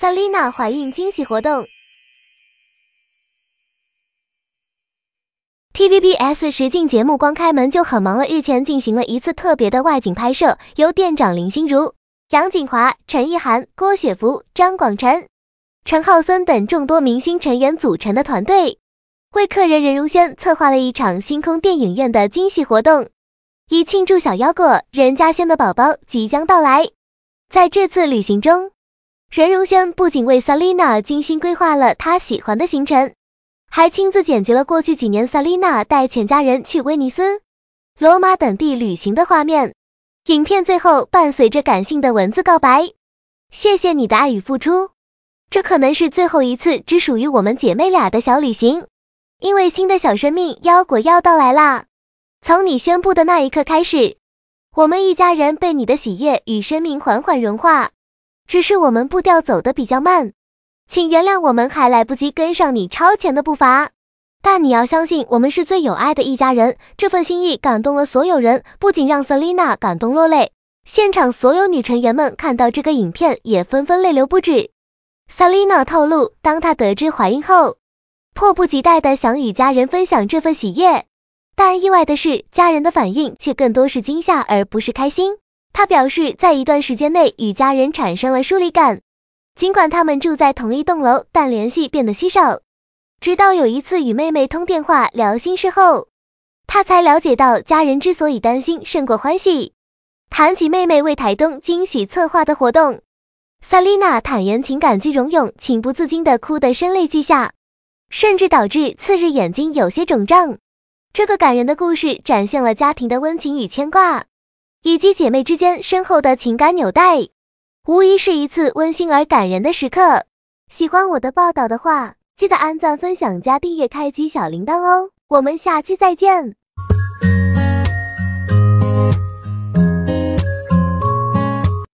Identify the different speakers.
Speaker 1: Selina 怀孕惊喜活动，TVBS 实境节目光开门就很忙了。日前进行了一次特别的外景拍摄，由店长林心如、杨锦华、陈意涵、郭雪芙、张广成、陈浩森等众多明星成员组成的团队，为客人任如萱策划了一场星空电影院的惊喜活动，以庆祝小妖果任家萱的宝宝即将到来。在这次旅行中。任荣萱不仅为萨丽娜精心规划了她喜欢的行程，还亲自剪辑了过去几年萨丽娜带全家人去威尼斯、罗马等地旅行的画面。影片最后伴随着感性的文字告白：“谢谢你的爱与付出，这可能是最后一次只属于我们姐妹俩的小旅行，因为新的小生命腰果要到来啦。从你宣布的那一刻开始，我们一家人被你的喜悦与生命缓缓融化。”只是我们步调走的比较慢，请原谅我们还来不及跟上你超前的步伐。但你要相信，我们是最有爱的一家人，这份心意感动了所有人，不仅让 i n 娜感动落泪，现场所有女成员们看到这个影片也纷纷泪流不止。i n 娜透露，当她得知怀孕后，迫不及待的想与家人分享这份喜悦，但意外的是，家人的反应却更多是惊吓，而不是开心。他表示，在一段时间内与家人产生了疏离感，尽管他们住在同一栋楼，但联系变得稀少。直到有一次与妹妹通电话聊心事后，他才了解到家人之所以担心胜过欢喜。谈起妹妹为台东惊喜策划的活动，萨丽娜坦言情感既汹涌，情不自禁的哭得声泪俱下，甚至导致次日眼睛有些肿胀。这个感人的故事展现了家庭的温情与牵挂。以及姐妹之间深厚的情感纽带，无疑是一次温馨而感人的时刻。喜欢我的报道的话，记得按赞、分享、加订阅、开启小铃铛哦！我们下期再见。